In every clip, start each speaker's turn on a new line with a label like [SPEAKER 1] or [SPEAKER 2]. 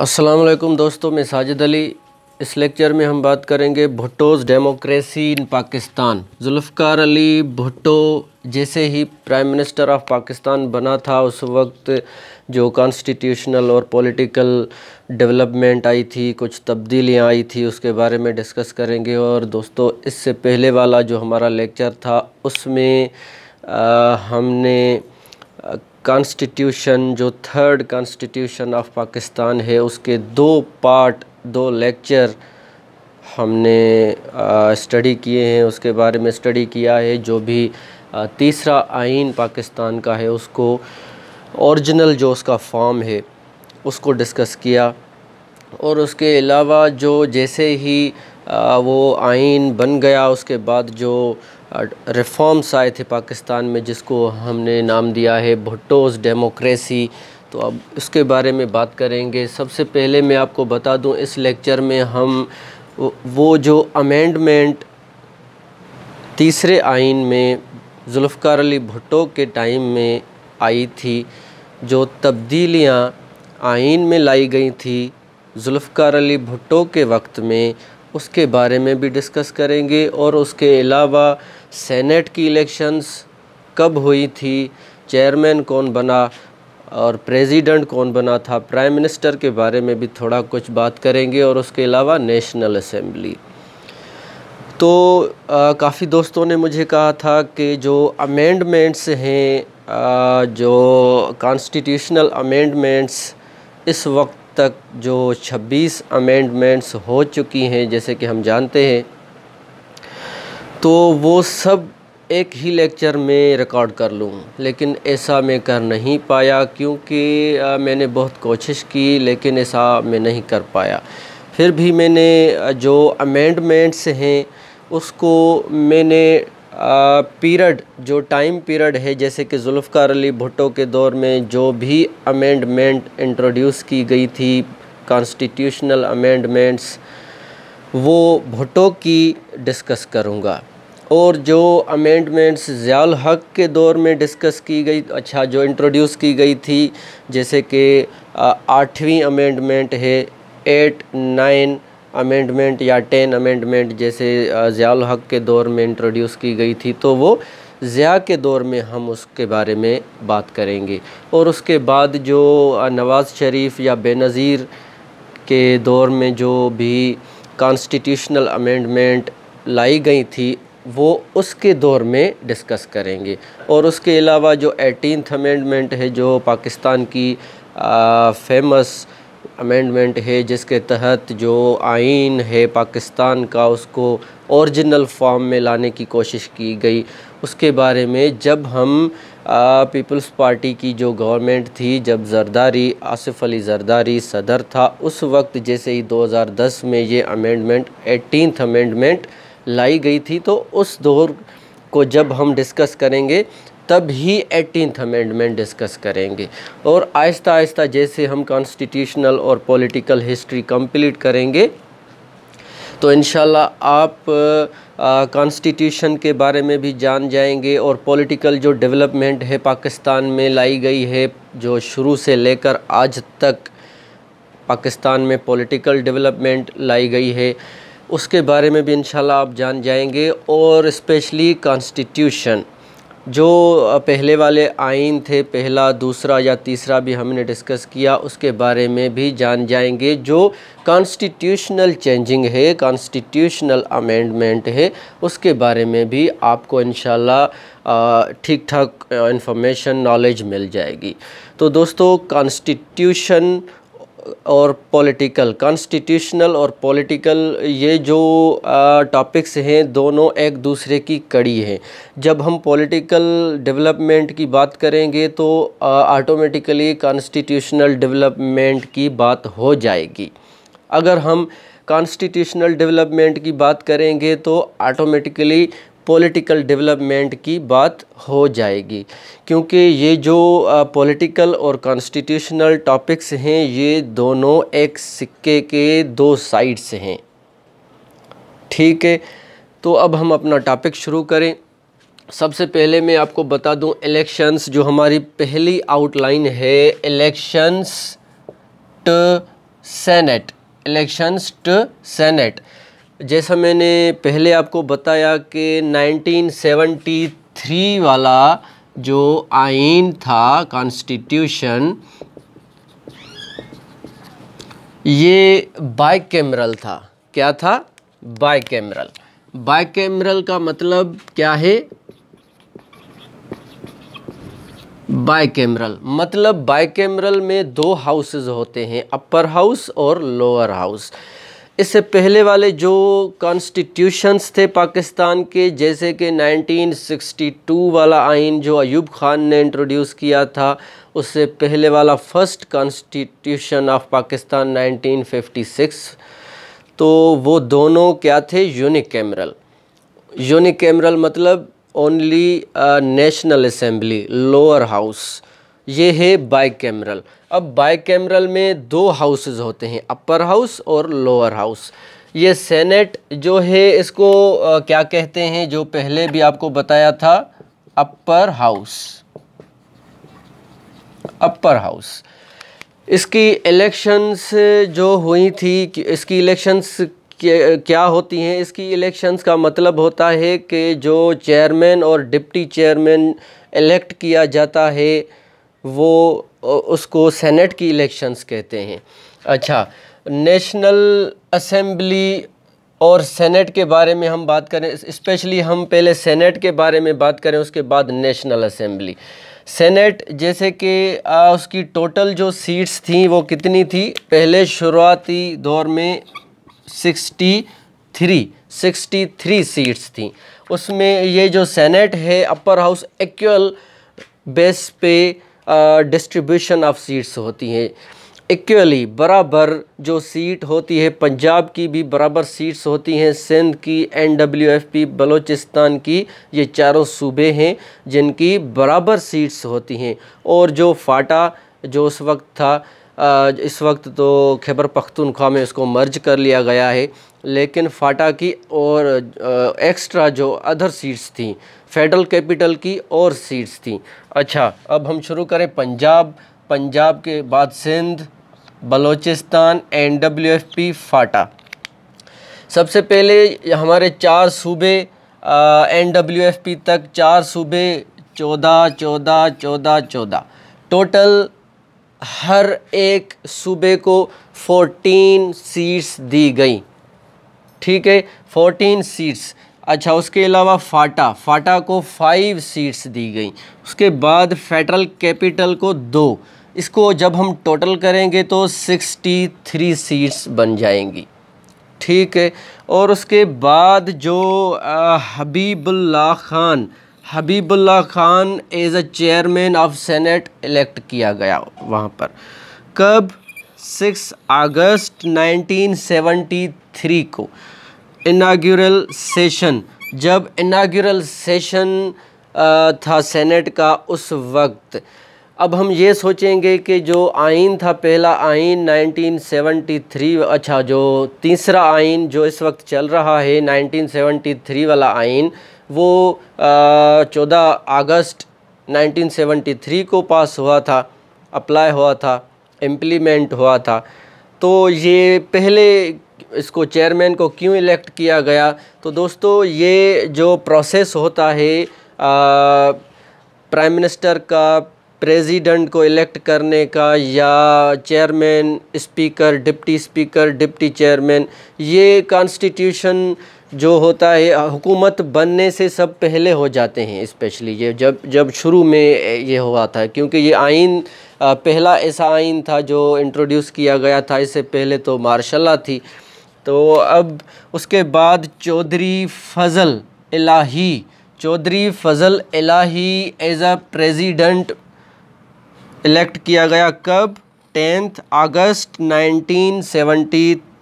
[SPEAKER 1] असलम दोस्तों मैं साजिद अली इस लेक्चर में हम बात करेंगे भुट्टोज़ डेमोक्रेसी इन पाकिस्तान जुल्फकार अली भुट्टो जैसे ही प्राइम मिनिस्टर ऑफ पाकिस्तान बना था उस वक्त जो कॉन्स्टिट्यूशनल और पॉलिटिकल डेवलपमेंट आई थी कुछ तब्दीलियाँ आई थी उसके बारे में डिस्कस करेंगे और दोस्तों इससे पहले वाला जो हमारा लेक्चर था उसमें आ, हमने कॉन्स्टिट्यूशन जो थर्ड कॉन्स्टिट्यूशन ऑफ पाकिस्तान है उसके दो पार्ट दो लेक्चर हमने स्टडी किए हैं उसके बारे में स्टडी किया है जो भी आ, तीसरा आइन पाकिस्तान का है उसको ओरिजिनल जो उसका फॉर्म है उसको डिस्कस किया और उसके अलावा जो जैसे ही आ, वो आइन बन गया उसके बाद जो रिफॉर्म्स आए थे पाकिस्तान में जिसको हमने नाम दिया है भुट्टोज़ डेमोक्रेसी तो अब उसके बारे में बात करेंगे सबसे पहले मैं आपको बता दूं इस लेक्चर में हम वो जो अमेंडमेंट तीसरे आइन में जुल्फ़ार अली भुट्टो के टाइम में आई थी जो तब्दीलियां आइन में लाई गई थी जुल्फ़ार अली भुट्टो के वक्त में उसके बारे में भी डिस्कस करेंगे और उसके अलावा सेनेट की इलेक्शंस कब हुई थी चेयरमैन कौन बना और प्रेसिडेंट कौन बना था प्राइम मिनिस्टर के बारे में भी थोड़ा कुछ बात करेंगे और उसके अलावा नेशनल असेंबली तो काफ़ी दोस्तों ने मुझे कहा था कि जो अमेंडमेंट्स हैं जो कॉन्स्टिट्यूशनल अमेंडमेंट्स इस वक्त तक जो 26 अमेंडमेंट्स हो चुकी हैं जैसे कि हम जानते हैं तो वो सब एक ही लेक्चर में रिकॉर्ड कर लूँ लेकिन ऐसा मैं कर नहीं पाया क्योंकि मैंने बहुत कोशिश की लेकिन ऐसा मैं नहीं कर पाया फिर भी मैंने जो अमेंडमेंट्स हैं उसको मैंने पीरियड जो टाइम पीरियड है जैसे कि जुल्फ़ार अली भुट्टो के दौर में जो भी अमेंडमेंट इंट्रोड्यूस की गई थी कॉन्स्टिट्यूशनल अमेंडमेंट्स वो भुट्टो की डिस्कस करूँगा और जो अमेंडमेंट्स ज़ियाल हक के दौर में डिस्कस की गई अच्छा जो इंट्रोड्यूस की गई थी जैसे कि आठवीं अमेंडमेंट है एट नाइन अमेंडमेंट या टेन अमेंडमेंट जैसे ज़ियाल हक के दौर में इंट्रोड्यूस की गई थी तो वो ज़िया के दौर में हम उसके बारे में बात करेंगे और उसके बाद जो नवाज़ शरीफ या बेनज़ीर के दौर में जो भी कॉन्स्टिट्यूशनल अमेंडमेंट लाई गई थी वो उसके दौर में डिस्कस करेंगे और उसके अलावा जो एटीनथ अमेंडमेंट है जो पाकिस्तान की आ, फेमस अमेंडमेंट है जिसके तहत जो आइन है पाकिस्तान का उसको ओरिजिनल फॉर्म में लाने की कोशिश की गई उसके बारे में जब हम पीपल्स पार्टी की जो गवर्नमेंट थी जब जरदारी आसिफ अली जरदारी सदर था उस वक्त जैसे ही 2010 में ये अमेंडमेंट एटीन अमेंडमेंट लाई गई थी तो उस दौर को जब हम डिस्कस करेंगे तब ही एटीनथ अमेंडमेंट डिस्कस करेंगे और आहिस्ता आहिस्ता जैसे हम कॉन्स्टिट्यूशनल और पॉलिटिकल हिस्ट्री कंप्लीट करेंगे तो इन आप कॉन्स्टिट्यूशन के बारे में भी जान जाएंगे और पॉलिटिकल जो डेवलपमेंट है पाकिस्तान में लाई गई है जो शुरू से लेकर आज तक पाकिस्तान में पॉलिटिकल डेवलपमेंट लाई गई है उसके बारे में भी इन आप जान जाएंगे और इस्पेशली कॉन्स्टिट्यूशन जो पहले वाले आइन थे पहला दूसरा या तीसरा भी हमने डिस्कस किया उसके बारे में भी जान जाएंगे जो कॉन्स्टिट्यूशनल चेंजिंग है कॉन्स्टिट्यूशनल अमेंडमेंट है उसके बारे में भी आपको इन ठीक ठाक इन्फॉर्मेशन नॉलेज मिल जाएगी तो दोस्तों कॉन्स्टिट्यूशन और पॉलिटिकल कॉन्स्टिट्यूशनल और पॉलिटिकल ये जो टॉपिक्स हैं दोनों एक दूसरे की कड़ी हैं जब हम पॉलिटिकल डेवलपमेंट की बात करेंगे तो ऑटोमेटिकली कॉन्स्टिट्यूशनल डेवलपमेंट की बात हो जाएगी अगर हम कॉन्स्टिट्यूशनल डेवलपमेंट की बात करेंगे तो ऑटोमेटिकली पॉलिटिकल डेवलपमेंट की बात हो जाएगी क्योंकि ये जो पॉलिटिकल और कॉन्स्टिट्यूशनल टॉपिक्स हैं ये दोनों एक सिक्के के दो साइड्स हैं ठीक है तो अब हम अपना टॉपिक शुरू करें सबसे पहले मैं आपको बता दूं इलेक्शंस जो हमारी पहली आउटलाइन है इलेक्शंस ट सेनेट इलेक्शंस ट सेनेट जैसा मैंने पहले आपको बताया कि 1973 वाला जो आइन था कॉन्स्टिट्यूशन ये बाई कैमरल था क्या था बाई कैमरल बाई कैमरल का मतलब क्या है बाई कैमरल मतलब बाई कैमरल में दो हाउसेज होते हैं अपर हाउस और लोअर हाउस इससे पहले वाले जो कॉन्स्टिट्यूशंस थे पाकिस्तान के जैसे कि 1962 वाला आइन जो अयूब खान ने इंट्रोड्यूस किया था उससे पहले वाला फ़र्स्ट कॉन्स्टिट्यूशन ऑफ पाकिस्तान 1956 तो वो दोनों क्या थे यूनिक कैमरल मतलब only national assembly lower house ये है बाई कैमरल अब बाइक कैमरल में दो हाउसेज होते हैं अपर हाउस और लोअर हाउस ये सेनेट जो है इसको आ, क्या कहते हैं जो पहले भी आपको बताया था अपर हाउस अपर हाउस इसकी इलेक्शंस जो हुई थी इसकी इलेक्शंस क्या होती हैं इसकी इलेक्शंस का मतलब होता है कि जो चेयरमैन और डिप्टी चेयरमैन इलेक्ट किया जाता है वो उसको सेनेट की इलेक्शंस कहते हैं अच्छा नेशनल असेंबली और सेनेट के बारे में हम बात करें स्पेशली हम पहले सेनेट के बारे में बात करें उसके बाद नेशनल असेंबली सेनेट जैसे कि उसकी टोटल जो सीट्स थी वो कितनी थी पहले शुरुआती दौर में sixty three sixty three seats थी उसमें ये जो सेनेट है अपर हाउस एक्चुअल बेस पे डिस्ट्रीब्यूशन ऑफ सीट्स होती हैं इक्वली बराबर जो सीट होती है पंजाब की भी बराबर सीट्स होती हैं सिंध की N W F P Balochistan की ये चारों सूबे हैं जिनकी बराबर सीट्स होती हैं और जो फाटा जो उस वक्त था इस वक्त तो खैबर पख्तूनख्वा में इसको मर्ज कर लिया गया है लेकिन फाटा की और एक्स्ट्रा जो अदर सीट्स थी फेडरल कैपिटल की और सीट्स थी अच्छा अब हम शुरू करें पंजाब पंजाब के बाद Sindh Balochistan N W F P FATA सबसे पहले हमारे चार सूबे एन डब्ल्यू एफ पी तक चार सूबे चौदह चौदह चौदह चौदह टोटल हर एक सूबे को 14 सीट्स दी गई ठीक है 14 सीट्स अच्छा उसके अलावा फाटा फाटा को फाइव सीट्स दी गई उसके बाद फेडरल कैपिटल को दो इसको जब हम टोटल करेंगे तो 63 सीट्स बन जाएंगी ठीक है और उसके बाद जो Habibullah Khan Habibullah Khan as a chairman of senate elect किया गया वहाँ पर कब 6 अगस्त 1973 को इनाग्यूरल सेशन जब इनाग्यूरल सेशन था सेनेट का उस वक्त अब हम ये सोचेंगे कि जो आइन था पहला आइन 1973 अच्छा जो तीसरा आइन जो इस वक्त चल रहा है 1973 वाला आइन वो चौदह अगस्त 1973 को पास हुआ था अप्लाई हुआ था इम्प्लीमेंट हुआ था तो ये पहले इसको चेयरमैन को क्यों इलेक्ट किया गया तो दोस्तों ये जो प्रोसेस होता है प्राइम मिनिस्टर का प्रेसिडेंट को इलेक्ट करने का या chairman speaker deputy speaker deputy chairman ये कॉन्स्टिट्यूशन जो होता है हुकूमत बनने से सब पहले हो जाते हैं इस्पेशली ये जब जब शुरू में ये हुआ था क्योंकि ये आइन पहला ऐसा आइन था जो इंट्रोड्यूस किया गया था इससे पहले तो मार्शल थी तो अब उसके बाद Chaudhry Fazal Elahi Chaudhry Fazal Elahi as a president elect किया गया कब टेंथ अगस्त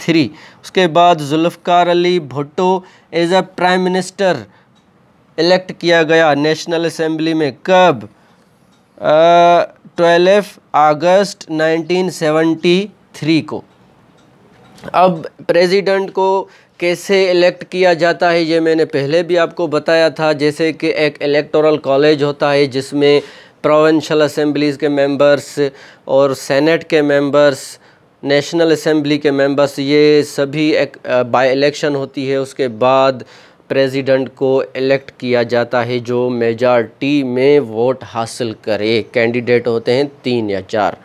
[SPEAKER 1] थ्री उसके बाद Zulfikar Ali Bhutto as a prime minister elect किया गया नेशनल असम्बली में कब ट्वेल्फ अगस्त 1973 को अब प्रेसिडेंट को कैसे इलेक्ट किया जाता है ये मैंने पहले भी आपको बताया था जैसे कि एक इलेक्टोरल कॉलेज होता है जिसमें प्रोवेंशल असम्बलीज़ के मेंबर्स और सेनेट के मेंबर्स नेशनल असम्बली के मेंबर्स ये सभी बाय इलेक्शन होती है उसके बाद प्रेसिडेंट को इलेक्ट किया जाता है जो मेजॉरिटी में वोट हासिल करे कैंडिडेट होते हैं तीन या चार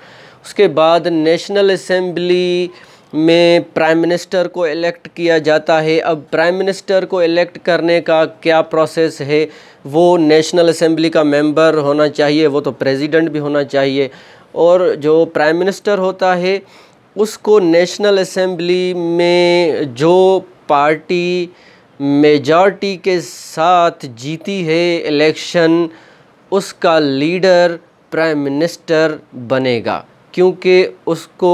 [SPEAKER 1] उसके बाद नेशनल असम्बली में प्राइम मिनिस्टर को इलेक्ट किया जाता है अब प्राइम मिनिस्टर को इलेक्ट करने का क्या प्रोसेस है वो नेशनल असम्बली का मेंबर होना चाहिए वो तो प्रेसिडेंट भी होना चाहिए और जो प्राइम मिनिस्टर होता है उसको नेशनल असम्बली में जो पार्टी मेजॉरिटी के साथ जीती है इलेक्शन उसका लीडर प्राइम मिनिस्टर बनेगा क्योंकि उसको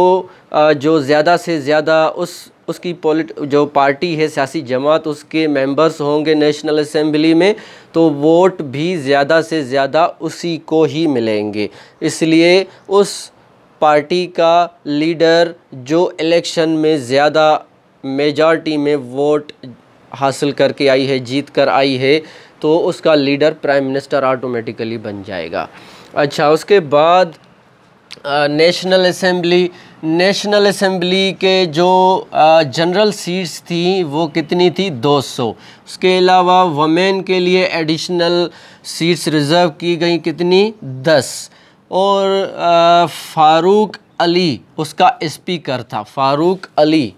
[SPEAKER 1] जो ज़्यादा से ज़्यादा उस उसकी पॉलिट जो पार्टी है सियासी जमात उसके मेंबर्स होंगे नेशनल असम्बली में तो वोट भी ज़्यादा से ज़्यादा उसी को ही मिलेंगे इसलिए उस पार्टी का लीडर जो इलेक्शन में ज़्यादा मेजॉरिटी में वोट हासिल करके आई है जीत कर आई है तो उसका लीडर प्राइम मिनिस्टर ऑटोमेटिकली बन जाएगा अच्छा उसके बाद नेशनल असम्बली नेशनल असम्बली के जो जनरल सीट्स थी वो कितनी थी 200 उसके अलावा वमेन के लिए एडिशनल सीट्स रिज़र्व की गई कितनी और फ़ारूक अली उसका स्पीकर था फ़ारूक अली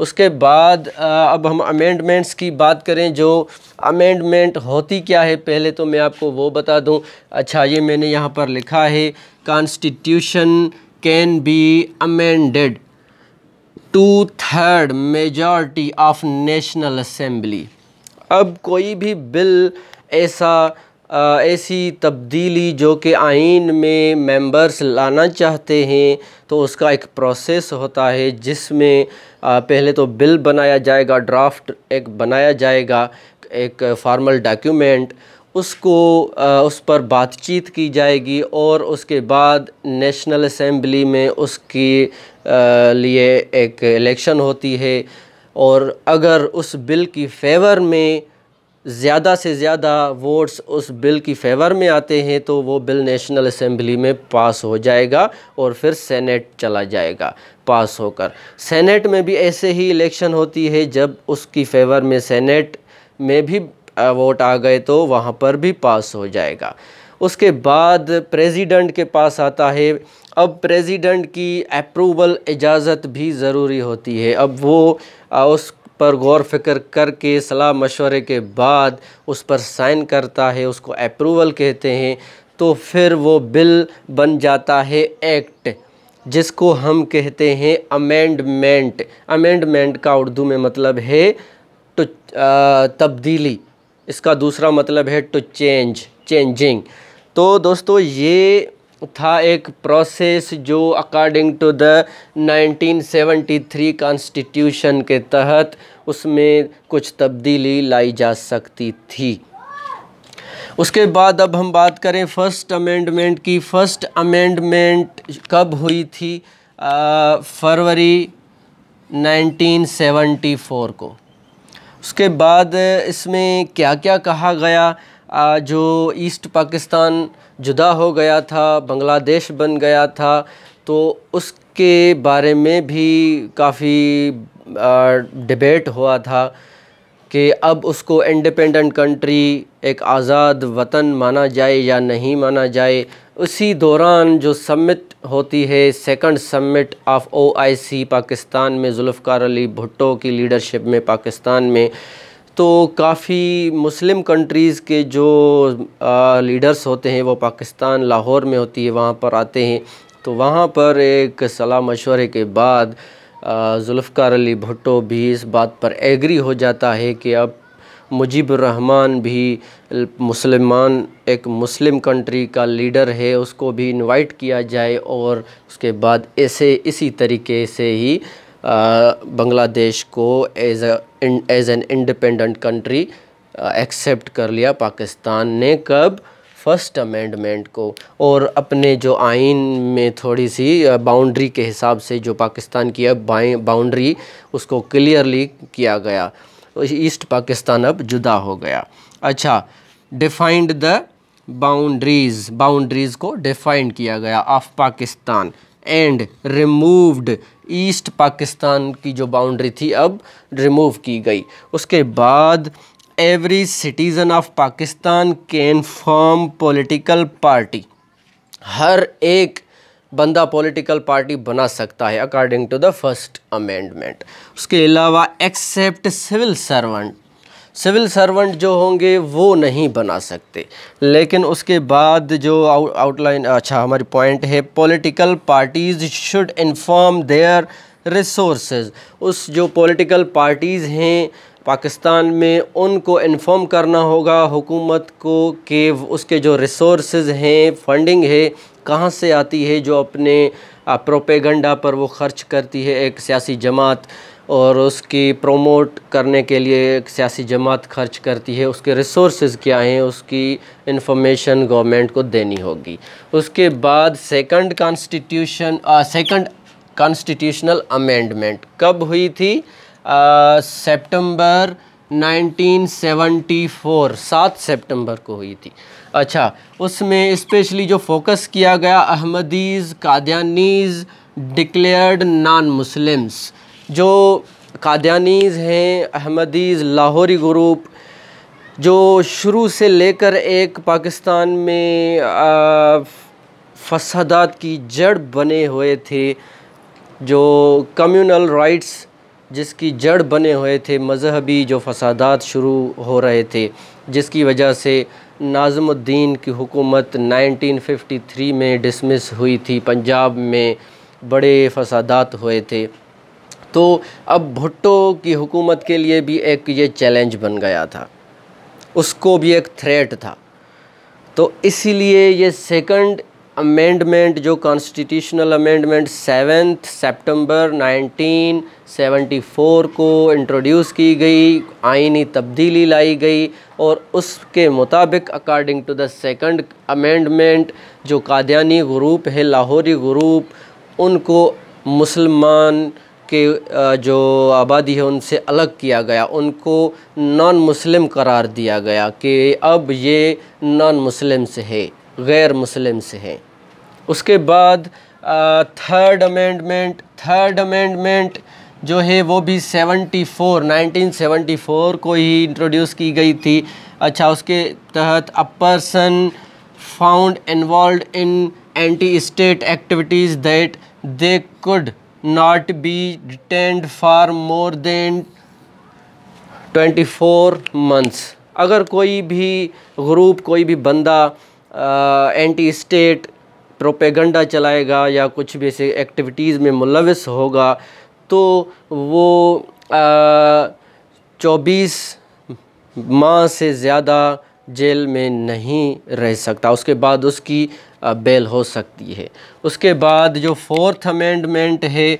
[SPEAKER 1] उसके बाद अब हम अमेंडमेंट्स की बात करें जो अमेंडमेंट होती क्या है पहले तो मैं आपको वो बता दूं अच्छा ये मैंने यहाँ पर लिखा है constitution can be amended two third majority of national assembly अब कोई भी बिल ऐसा ऐसी तब्दीली जो कि आइन में मेंबर्स लाना चाहते हैं तो उसका एक प्रोसेस होता है जिसमें पहले तो बिल बनाया जाएगा ड्राफ्ट एक बनाया जाएगा एक फॉर्मल डॉक्यूमेंट उसको आ, उस पर बातचीत की जाएगी और उसके बाद नेशनल असम्बली में उसके लिए एक इलेक्शन होती है और अगर उस बिल की फेवर में ज़्यादा से ज़्यादा वोट्स उस बिल की फेवर में आते हैं तो वो बिल नेशनल असम्बली में पास हो जाएगा और फिर सेनेट चला जाएगा पास होकर सेनेट में भी ऐसे ही इलेक्शन होती है जब उसकी फेवर में सेनेट में भी वोट आ गए तो वहाँ पर भी पास हो जाएगा उसके बाद प्रेसिडेंट के पास आता है अब प्रेसिडेंट की अप्रूवल इजाज़त भी ज़रूरी होती है अब वो उस पर गौर फिक्र करके सलाह मशवरे के बाद उस पर साइन करता है उसको अप्रूवल कहते हैं तो फिर वो बिल बन जाता है एक्ट जिसको हम कहते हैं अमेंडमेंट अमेंडमेंट का उर्दू में मतलब है टू तब्दीली इसका दूसरा मतलब है टू चेंज चेंजिंग तो दोस्तों ये था एक प्रोसेस जो अकॉर्डिंग टू द 1973 कॉन्स्टिट्यूशन के तहत उसमें कुछ तब्दीली लाई जा सकती थी उसके बाद अब हम बात करें फ़र्स्ट अमेंडमेंट की फ़र्स्ट अमेंडमेंट कब हुई थी फरवरी 1974 को उसके बाद इसमें क्या क्या कहा गया आ, जो ईस्ट पाकिस्तान जुदा हो गया था बांग्लादेश बन गया था तो उसके बारे में भी काफ़ी डिबेट हुआ था कि अब उसको इंडिपेंडेंट कंट्री एक आज़ाद वतन माना जाए या नहीं माना जाए उसी दौरान जो समिट होती है second summit of OIC Pakistan में जुल्फ़ार अली भुट्टो की लीडरशिप में पाकिस्तान में तो काफ़ी मुस्लिम कंट्रीज़ के जो आ, लीडर्स होते हैं वो पाकिस्तान लाहौर में होती है वहाँ पर आते हैं तो वहाँ पर एक सलाह मशवरे के बाद जुल्फ़ार अली भुट्टो भी इस बात पर एग्री हो जाता है कि अब मुजीबरहमान भी मुसलमान एक मुस्लिम कंट्री का लीडर है उसको भी इनवाइट किया जाए और उसके बाद ऐसे इसी तरीके से ही बांग्लादेश को as as an independent country accept कर लिया पाकिस्तान ने कब फर्स्ट अमेंडमेंट को और अपने जो आइन में थोड़ी सी बाउंड्री uh, के हिसाब से जो पाकिस्तान की अब बाउंड्री उसको क्लियरली किया गया ईस्ट पाकिस्तान अब जुदा हो गया अच्छा डिफाइंड द बाउंड्रीज़ बाउंड्रीज़ को डिफाइंड किया गया of Pakistan and removed east Pakistan की जो बाउंड्री थी अब रिमूव की गई उसके बाद every citizen of Pakistan can form political party हर एक बंदा पॉलिटिकल पार्टी बना सकता है according to the first amendment उसके अलावा except civil servant civil servant जो होंगे वो नहीं बना सकते लेकिन उसके बाद जो आउटलाइन अच्छा हमारी पॉइंट है political parties should inform their resource उस जो पॉलिटिकल पार्टीज़ हैं पाकिस्तान में उनको इन्फॉर्म करना होगा हुकूमत को कि उसके जो रिसोर्स हैं फंडिंग है कहाँ से आती है जो अपने प्रोपेगंडा पर वो खर्च करती है एक सियासी जमात और उसकी प्रोमोट करने के लिए सियासी जमात खर्च करती है उसके रिसोर्स क्या हैं उसकी इंफॉर्मेशन गवर्नमेंट को देनी होगी उसके बाद second constitution second constitutional amendment कब हुई थी सितंबर 1974 सात सितंबर को हुई थी अच्छा उसमें स्पेशली जो फोकस किया गया Ahmadis Qadianis declared non Muslims जो कादयानीज़ हैं अहमदीज़ लाहौरी ग्रुप जो शुरू से लेकर एक पाकिस्तान में फसादात की जड़ बने हुए थे जो कम्यूनल राइट्स जिसकी जड़ बने हुए थे मजहबी जो फसादात शुरू हो रहे थे जिसकी वजह से नाजमुद्दीन की हुकूमत 1953 में डिसमिस हुई थी पंजाब में बड़े फसादात हुए थे तो अब भुट्टो की हुकूमत के लिए भी एक ये चैलेंज बन गया था उसको भी एक थ्रेट था तो इसीलिए ये सेकंड अमेंडमेंट जो कॉन्स्टिट्यूशनल अमेंडमेंट सेवेंथ सितंबर 1974 को इंट्रोड्यूस की गई आइनी तब्दीली लाई गई और उसके मुताबिक according to the second amendment जो कादियानी ग्रुप है लाहौरी ग्रुप उनको मुसलमान के जो आबादी है उनसे अलग किया गया उनको नॉन मुस्लिम करार दिया गया कि अब ये नॉन मुस्लिम से है गैर मुस्लिम से है उसके बाद थर्ड अमेंडमेंट थर्ड अमेंडमेंट जो है वो भी 74 1974 को ही इंट्रोड्यूस की गई थी अच्छा उसके तहत a person found involve in anti state activities that they could not be detained for more than 24 months अगर कोई भी ग्रुप कोई भी बंदा आ, एंटी स्टेट प्रोपेगंडा चलाएगा या कुछ भी ऐसे एक्टिविटीज़ में मुलविस होगा तो वो चौबीस माह से ज़्यादा जेल में नहीं रह सकता उसके बाद उसकी बेल हो सकती है उसके बाद जो फोर्थ अमेंडमेंट है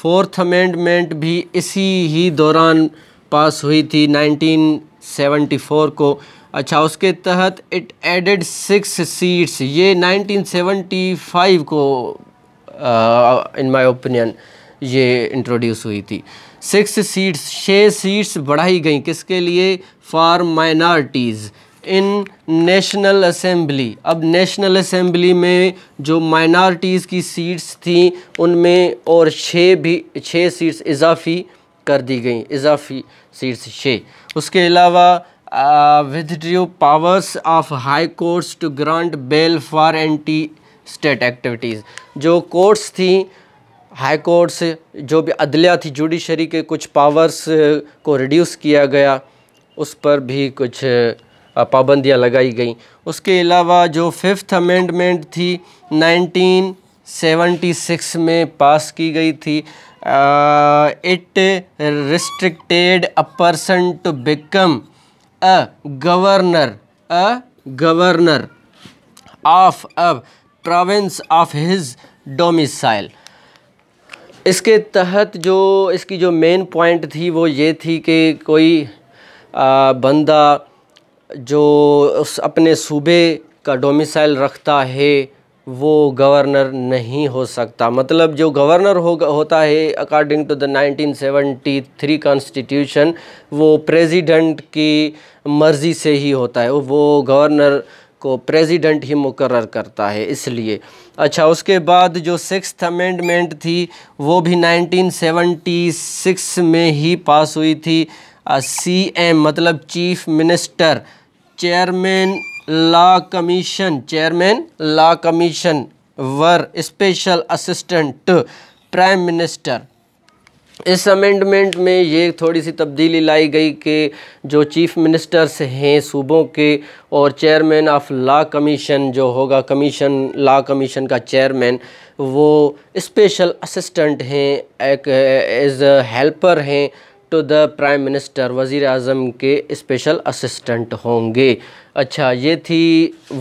[SPEAKER 1] फोर्थ अमेंडमेंट भी इसी ही दौरान पास हुई थी 1974 को अच्छा उसके तहत इट एडेड सिक्स सीट्स ये 1975 को इन माय ओपिनियन ये इंट्रोड्यूस हुई थी सिक्स सीट्स छः सीट्स बढ़ाई गई किसके लिए for minorities in national assembly अब नेशनल असेंबली में जो माइनॉरिटीज़ की सीट्स थी उनमें और छः भी छः सीट्स इजाफी कर दी गई इजाफी सीट्स छः उसके अलावा withdrew powers of high courts to grant bail for anti state activities जो कोर्ट्स थी हाई कोर्ट्स जो भी अदलिया थी जुडिशरी के कुछ पावर्स को रिड्यूस किया गया उस पर भी कुछ पाबंदियाँ लगाई गई उसके अलावा जो फिफ्थ अमेंडमेंट थी 1976 में पास की गई थी it restricted a person to become a governor a governor of a province of his domicile इसके तहत जो इसकी जो मेन पॉइंट थी वो ये थी कि कोई आ, बंदा जो उस अपने सूबे का डोमिसाइल रखता है वो गवर्नर नहीं हो सकता मतलब जो गवर्नर होगा होता है अकॉर्डिंग टू द 1973 कॉन्स्टिट्यूशन वो प्रेसिडेंट की मर्ज़ी से ही होता है वो गवर्नर को प्रेसिडेंट ही मुकर करता है इसलिए अच्छा उसके बाद जो सिक्स अमेंडमेंट थी वो भी 1976 में ही पास हुई थी सी एम मतलब chief minister chairman law commission chairman law commission or special assistant prime minister इस अमेंडमेंट में ये थोड़ी सी तब्दीली लाई गई कि जो चीफ मिनिस्टर्स हैं सूबों के और चेयरमैन ऑफ ला कमीशन जो होगा कमीशन ला कमीशन का चेयरमैन वो स्पेशल असिस्टेंट हैं एक एज हेल्पर हैं टू द प्राइम मिनिस्टर वज़ी अजम के स्पेशल असिस्टेंट होंगे अच्छा ये थी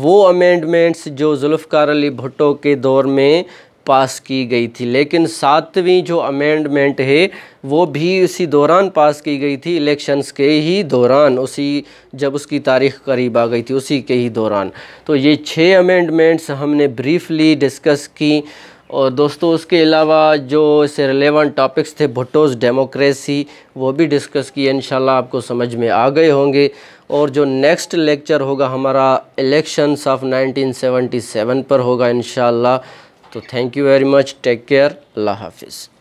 [SPEAKER 1] वो अमेंडमेंट्स जो जुल्फ़ार अली भुट्टो के दौर में पास की गई थी लेकिन सातवीं जो अमेंडमेंट है वो भी उसी दौरान पास की गई थी इलेक्शंस के ही दौरान उसी जब उसकी तारीख करीब आ गई थी उसी के ही दौरान तो ये छः अमेंडमेंट्स हमने ब्रीफली डिस्कस की और दोस्तों उसके अलावा जो इससे रिलेवेंट टॉपिक्स थे भुटोस डेमोक्रेसी वो भी डिस्कस किए इन आपको समझ में आ गए होंगे और जो नेक्स्ट लेक्चर होगा हमारा इलेक्शंस ऑफ 1977 पर होगा इन तो thank you very much take care अल्लाह हाफिज़